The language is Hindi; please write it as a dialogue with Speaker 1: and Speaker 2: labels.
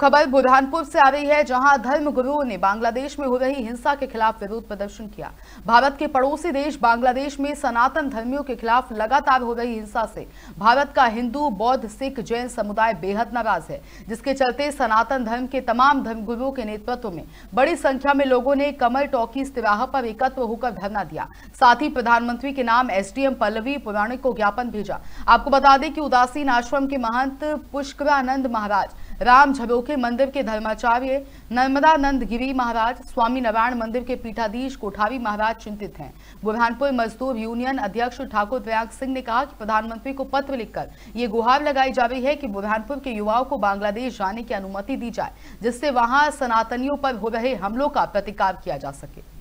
Speaker 1: खबर बुरहानपुर से आ रही है जहां धर्म गुरुओं ने बांग्लादेश में हो रही हिंसा के खिलाफ विरोध प्रदर्शन किया भारत के पड़ोसी देश बांग्लादेश में सनातन धर्मियों के खिलाफ लगातार हो रही हिंसा से भारत का हिंदू बौद्ध सिख जैन समुदाय बेहद नाराज है जिसके चलते सनातन धर्म के तमाम धर्मगुरुओं के नेतृत्व में बड़ी संख्या में लोगों ने कमल टॉकी तिराह पर एकत्र होकर धरना दिया साथ ही प्रधानमंत्री के नाम एस पल्लवी पुराणिक को ज्ञापन भेजा आपको बता दें कि उदासीन आश्रम के महंत पुष्करानंद महाराज राम झबो मुख्य मंदिर के धर्माचार्य नर्मदानंद गिरी महाराज स्वामी नारायण मंदिर के पीठाधीश कोठावी महाराज चिंतित हैं बुरहानपुर मजदूर यूनियन अध्यक्ष ठाकुर प्रयाग सिंह ने कहा कि प्रधानमंत्री को पत्र लिखकर ये गुहार लगाई जा रही है कि बुरहानपुर के युवाओं को बांग्लादेश जाने की अनुमति दी जाए जिससे वहां सनातनियों पर हो रहे हमलों का प्रतिकार किया जा सके